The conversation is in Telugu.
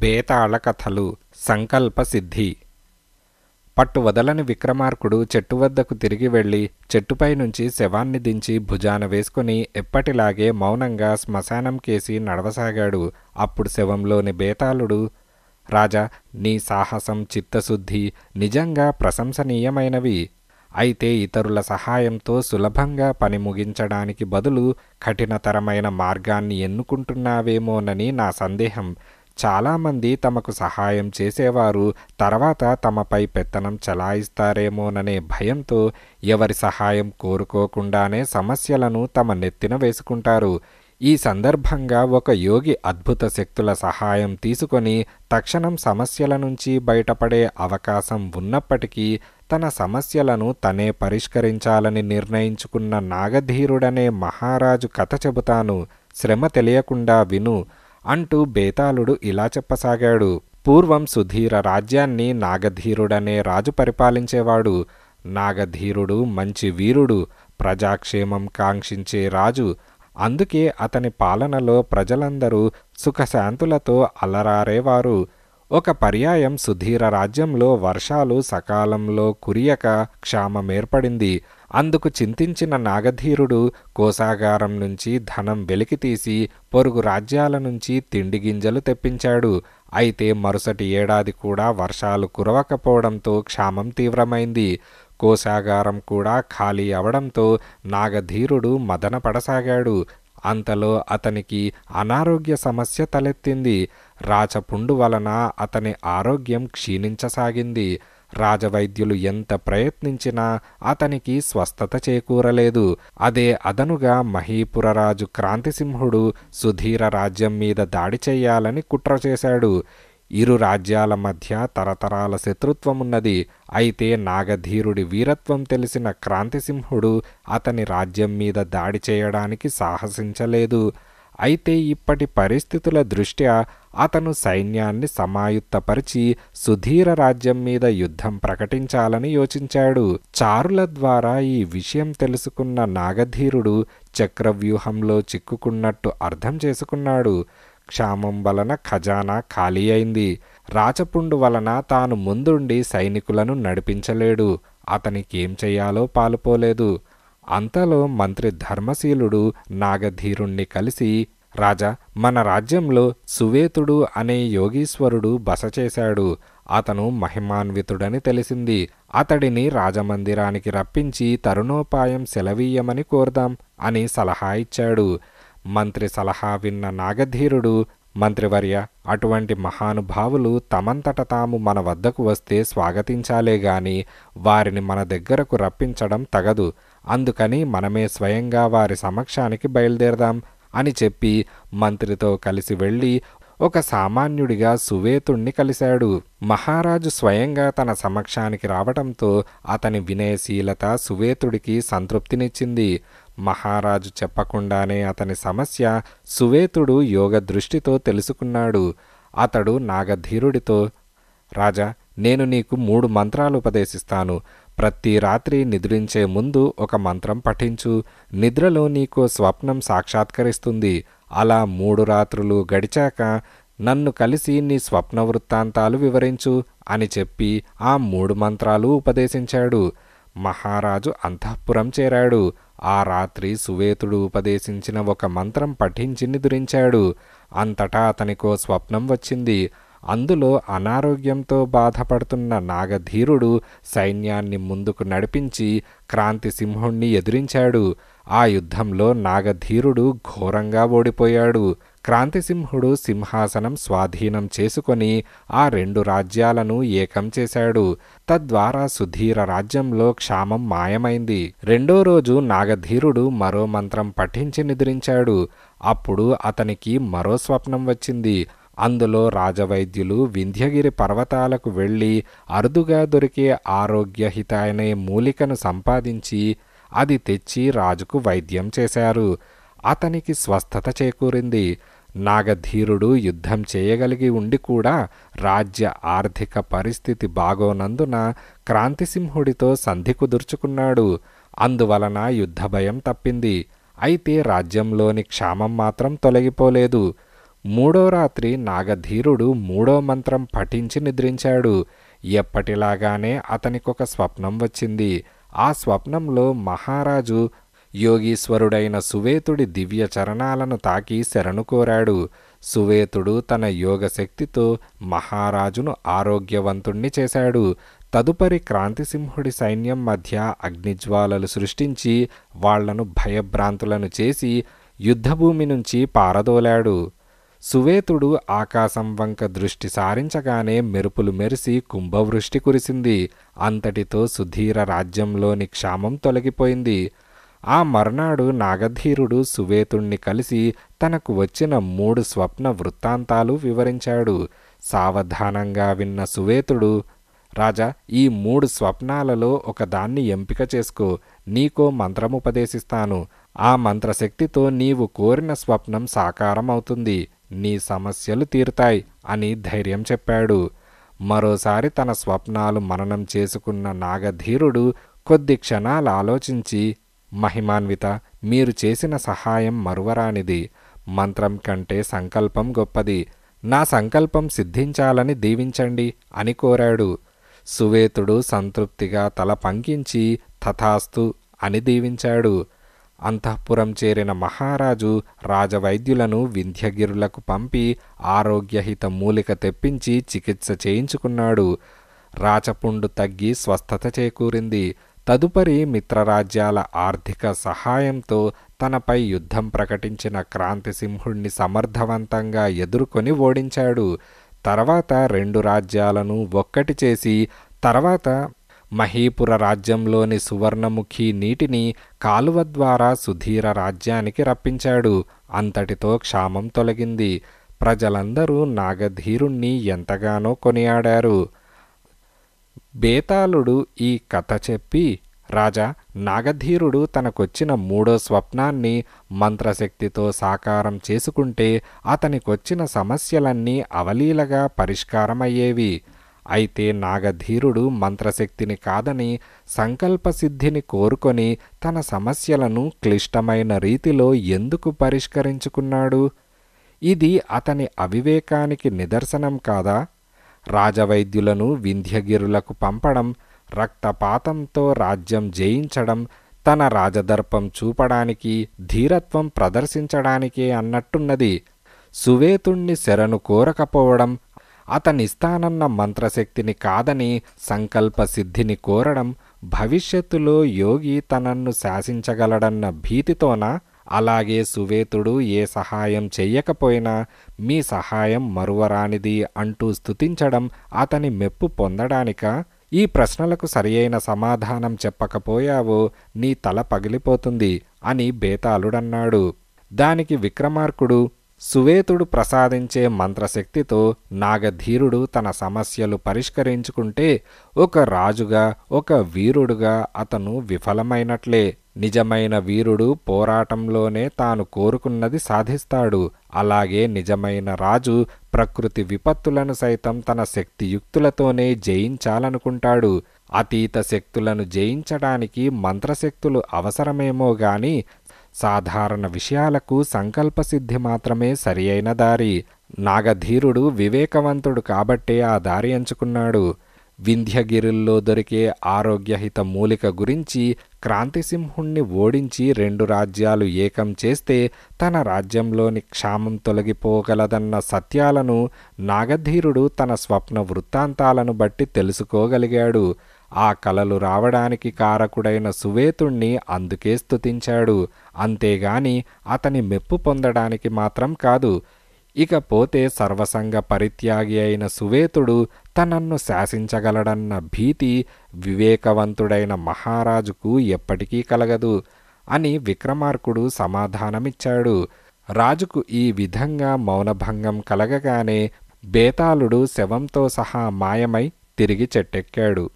బేతాళ కథలు సంకల్పసిద్ధి పట్టు వదలని విక్రమార్కుడు చెట్టు వద్దకు తిరిగి వెళ్ళి చెట్టుపై నుంచి శవాన్ని దించి భుజాన వేసుకుని ఎప్పటిలాగే మౌనంగా శ్మశానం కేసి నడవసాగాడు అప్పుడు శవంలోని బేతాళుడు రాజా నీ సాహసం చిత్తశుద్ధి నిజంగా ప్రశంసనీయమైనవి అయితే ఇతరుల సహాయంతో సులభంగా పని ముగించడానికి బదులు కఠినతరమైన మార్గాన్ని ఎన్నుకుంటున్నావేమోనని నా సందేహం చాలామంది తమకు సహాయం చేసేవారు తర్వాత తమపై పెత్తనం చలాయిస్తారేమోననే భయంతో ఎవరి సహాయం కోరుకోకుండానే సమస్యలను తమ నెత్తిన వేసుకుంటారు ఈ సందర్భంగా ఒక యోగి అద్భుత శక్తుల సహాయం తీసుకొని తక్షణం సమస్యల నుంచి బయటపడే అవకాశం ఉన్నప్పటికీ తన సమస్యలను తనే పరిష్కరించాలని నిర్ణయించుకున్న నాగధీరుడనే మహారాజు కథ చెబుతాను శ్రమ తెలియకుండా విను అంటూ బేతాళుడు ఇలా చెప్పసాగాడు పూర్వం సుధీర రాజ్యాన్ని నాగధీరుడనే రాజు పరిపాలించేవాడు నాగధీరుడు మంచి వీరుడు ప్రజాక్షేమం కాంక్షించే రాజు అందుకే అతని పాలనలో ప్రజలందరూ సుఖశాంతులతో అలరారేవారు ఒక పర్యాయం సుధీర రాజ్యంలో వర్షాలు సకాలంలో కురియక క్షామం ఏర్పడింది అందుకు చింతించిన నాగధీరుడు కోసాగారం నుంచి ధనం వెలికితీసి పొరుగు రాజ్యాల నుంచి తిండి గింజలు తెప్పించాడు అయితే మరుసటి ఏడాది కూడా వర్షాలు కురవకపోవడంతో క్షామం తీవ్రమైంది కోశాగారం కూడా ఖాళీ అవడంతో నాగధీరుడు మదనపడసాగాడు అంతలో అతనికి అనారోగ్య సమస్య తలెత్తింది రాచపుండు వలన అతని ఆరోగ్యం క్షీణించసాగింది రాజవైద్యులు ఎంత ప్రయత్నించినా అతనికి స్వస్థత చేకూరలేదు అదే అదనుగా మహీపురరాజు క్రాంతిసింహుడు సుధీర రాజ్యం మీద దాడి చేయాలని కుట్ర చేశాడు ఇరు రాజ్యాల మధ్య తరతరాల శత్రుత్వమున్నది అయితే నాగధీరుడి వీరత్వం తెలిసిన క్రాంతిసింహుడు అతని రాజ్యం మీద దాడి చేయడానికి సాహసించలేదు అయితే ఇప్పటి పరిస్థితుల దృష్ట్యా అతను సైన్యాన్ని సమాయుత్తపరిచి సుధీర రాజ్యం మీద యుద్ధం ప్రకటించాలని యోచించాడు చారుల ద్వారా ఈ విషయం తెలుసుకున్న నాగధీరుడు చక్రవ్యూహంలో చిక్కుకున్నట్టు అర్థం చేసుకున్నాడు క్షామం వలన ఖజానా ఖాళీ అయింది రాచపుండు వలన తాను ముందుండి సైనికులను నడిపించలేడు అతనికేం చేయాలో పాలుపోలేదు అంతలో మంత్రి ధర్మశీలుడు నాగధీరుణ్ణి కలిసి రాజా మన రాజ్యంలో సువేతుడు అనే యోగీశ్వరుడు బస చేశాడు అతను మహిమాన్వితుడని తెలిసింది అతడిని రాజమందిరానికి రప్పించి తరుణోపాయం సెలవీయమని కోరదాం అని సలహా ఇచ్చాడు మంత్రి సలహా విన్న నాగధీరుడు మంత్రివర్య అటువంటి మహానుభావులు తమంతట తాము మన వద్దకు వస్తే స్వాగతించాలే గాని వారిని మన దగ్గరకు రప్పించడం తగదు అందుకని మనమే స్వయంగా వారి సమక్షానికి బయలుదేరదాం అని చెప్పి మంత్రితో కలిసి వెళ్ళి ఒక సామాన్యుడిగా సువేతుణ్ణి కలిశాడు మహారాజు స్వయంగా తన సమక్షానికి రావటంతో అతని వినయశీలత సువేతుడికి సంతృప్తినిచ్చింది మహారాజు చెప్పకుండానే అతని సమస్య సువేతుడు యోగ దృష్టితో తెలుసుకున్నాడు అతడు నాగధీరుడితో రాజా నేను నీకు మూడు మంత్రాలు ఉపదేశిస్తాను ప్రతి రాత్రి నిద్రించే ముందు ఒక మంత్రం పఠించు నిద్రలో నీకు స్వప్నం సాక్షాత్కరిస్తుంది అలా మూడు రాత్రులు గడిచాక నన్ను కలిసి నీ స్వప్న వృత్తాంతాలు వివరించు అని చెప్పి ఆ మూడు మంత్రాలు ఉపదేశించాడు మహారాజు అంతఃపురం చేరాడు ఆ రాత్రి సువేతుడు ఉపదేశించిన ఒక మంత్రం పఠించి నిద్రించాడు అంతటా అతనికో స్వప్నం వచ్చింది అందులో అనారోగ్యంతో బాధపడుతున్న నాగధీరుడు సైన్యాన్ని ముందుకు నడిపించి క్రాంతిసింహుణ్ణి ఎదిరించాడు ఆ యుద్ధంలో నాగధీరుడు ఘోరంగా ఓడిపోయాడు క్రాంతిసింహుడు సింహాసనం స్వాధీనం చేసుకొని ఆ రెండు రాజ్యాలను ఏకం చేశాడు తద్వారా సుధీర రాజ్యంలో క్షామం మాయమైంది రెండో రోజు నాగధీరుడు మరో మంత్రం పఠించి నిద్రించాడు అప్పుడు అతనికి మరో స్వప్నం వచ్చింది అందులో రాజవైద్యులు వింధ్యగిరి పర్వతాలకు వెళ్ళి అరుదుగా దొరికే అనే మూలికను సంపాదించి అది తెచ్చి రాజుకు వైద్యం చేశారు అతనికి స్వస్థత చేకూరింది నాగధీరుడు యుద్ధం చేయగలిగి ఉండి కూడా రాజ్య ఆర్థిక పరిస్థితి బాగోనందున క్రాంతిసింహుడితో సంధి కుదుర్చుకున్నాడు అందువలన యుద్ధ భయం తప్పింది అయితే రాజ్యంలోని క్షామం మాత్రం తొలగిపోలేదు మూడో రాత్రి నాగధీరుడు మూడో మంత్రం పఠించి నిద్రించాడు ఎప్పటిలాగానే అతనికొక స్వప్నం వచ్చింది ఆ స్వప్నంలో మహారాజు యోగీశ్వరుడైన సువేతుడి దివ్య చరణాలను తాకి శరణు కోరాడు సువేతుడు తన యోగశక్తితో మహారాజును ఆరోగ్యవంతుణ్ణి చేశాడు తదుపరి క్రాంతిసింహుడి సైన్యం మధ్య అగ్నిజ్వాలలు సృష్టించి వాళ్లను భయభ్రాంతులను చేసి యుద్ధభూమి నుంచి పారదోలాడు సువేతుడు ఆకాశం వంక దృష్టి సారించగానే మెరుపులు మెరిసి కుంభవృష్టి కురిసింది అంతటితో సుధీర రాజ్యంలోని క్షామం తొలగిపోయింది ఆ మర్నాడు నాగధీరుడు సువేతుణ్ణి కలిసి తనకు వచ్చిన మూడు స్వప్న వృత్తాంతాలు వివరించాడు సావధానంగా విన్న సువేతుడు రాజా ఈ మూడు స్వప్నాలలో ఒకదాన్ని ఎంపిక చేసుకో నీకో మంత్రముపదేశిస్తాను ఆ మంత్రశక్తితో నీవు కోరిన స్వప్నం సాకారం అవుతుంది నీ సమస్యలు తీరుతాయి అని ధైర్యం చెప్పాడు మరోసారి తన స్వప్నాలు మననం చేసుకున్న నాగధీరుడు కొద్ది క్షణాలు ఆలోచించి మహిమాన్విత మీరు చేసిన సహాయం మరువరానిది మంత్రం కంటే సంకల్పం గొప్పది నా సంకల్పం సిద్ధించాలని దీవించండి అని కోరాడు సువేతుడు సంతృప్తిగా తల పంకించి తథాస్తు అని దీవించాడు అంతఃపురం చేరిన మహారాజు రాజవైద్యులను వింధ్యగిరులకు పంపి ఆరోగ్యహిత మూలిక తెప్పించి చికిత్స చేయించుకున్నాడు రాచపుండు తగ్గి స్వస్థత చేకూరింది తదుపరి మిత్రరాజ్యాల ఆర్థిక సహాయంతో తనపై యుద్ధం ప్రకటించిన క్రాంతిసింహుణ్ణి సమర్థవంతంగా ఎదుర్కొని ఓడించాడు తర్వాత రెండు రాజ్యాలను ఒక్కటి చేసి తర్వాత మహీపుర రాజ్యంలోని సువర్ణముఖి నీటిని కాలువ ద్వారా సుధీర రాజ్యానికి రప్పించాడు అంతటితో క్షామం తొలగింది ప్రజలందరూ నాగధీరుణ్ణి ఎంతగానో కొనియాడారు బేతాళుడు ఈ కథ చెప్పి రాజా నాగధీరుడు తనకొచ్చిన మూడో స్వప్నాన్ని మంత్రశక్తితో సాకారం చేసుకుంటే అతనికొచ్చిన సమస్యలన్నీ అవలీలగా పరిష్కారమయ్యేవి అయితే నాగధీరుడు మంత్రశక్తిని కాదని సంకల్పసిద్ధిని కోరుకొని తన సమస్యలను క్లిష్టమైన రీతిలో ఎందుకు పరిష్కరించుకున్నాడు ఇది అతని అవివేకానికి నిదర్శనం కాదా రాజవైద్యులను వింధ్యగిరులకు పంపడం రక్తపాతంతో రాజ్యం జయించడం తన రాజదర్పం చూపడానికి ధీరత్వం ప్రదర్శించడానికే అన్నట్టున్నది సువేతుణ్ణి శరను కోరకపోవడం అతనిస్తానన్న మంత్రశక్తిని కాదని సంకల్ప సిద్ధిని కోరడం భవిష్యత్తులో యోగి తనన్ను శాసించగలడన్న భీతితోన అలాగే సువేతుడు ఏ సహాయం చెయ్యకపోయినా మీ సహాయం మరువరానిది అంటూ స్థుతించడం అతని మెప్పు పొందడానిక ఈ ప్రశ్నలకు సరియైన సమాధానం చెప్పకపోయావో నీ తల పగిలిపోతుంది అని బేతాళుడన్నాడు దానికి విక్రమార్కుడు సువేతుడు ప్రసాదించే మంత్రశక్తితో నాగధీరుడు తన సమస్యలు పరిష్కరించుకుంటే ఒక రాజుగా ఒక వీరుడుగా అతను విఫలమైనట్లే నిజమైన వీరుడు పోరాటంలోనే తాను కోరుకున్నది సాధిస్తాడు అలాగే నిజమైన రాజు ప్రకృతి విపత్తులను సైతం తన శక్తియుక్తులతోనే జయించాలనుకుంటాడు అతీత శక్తులను జయించడానికి మంత్రశక్తులు అవసరమేమో గాని సాధారణ విషయాలకు సంకల్పసిద్ధి మాత్రమే సరియైన దారి నాగధీరుడు వివేకవంతుడు కాబట్టే ఆ దారి ఎంచుకున్నాడు వింధ్యగిరిల్లో దొరికే ఆరోగ్యహిత మూలిక గురించి క్రాంతిసింహుణ్ణి ఓడించి రెండు రాజ్యాలు ఏకం చేస్తే తన రాజ్యంలోని క్షామం తొలగిపోగలదన్న సత్యాలను నాగధీరుడు తన స్వప్న వృత్తాంతాలను బట్టి తెలుసుకోగలిగాడు ఆ కలలు రావడానికి కారకుడైన సువేతుణ్ణి అందుకే స్తుతించాడు అంతేగాని అతని మెప్పు పొందడానికి మాత్రం కాదు ఇకపోతే సర్వసంగ పరిత్యాగి అయిన సువేతుడు తనన్ను శాసించగలడన్న భీతి వివేకవంతుడైన మహారాజుకు ఎప్పటికీ కలగదు అని విక్రమార్కుడు సమాధానమిచ్చాడు రాజుకు ఈ విధంగా మౌనభంగం కలగగానే బేతాళుడు శవంతో సహా మాయమై తిరిగి చెట్టెక్కాడు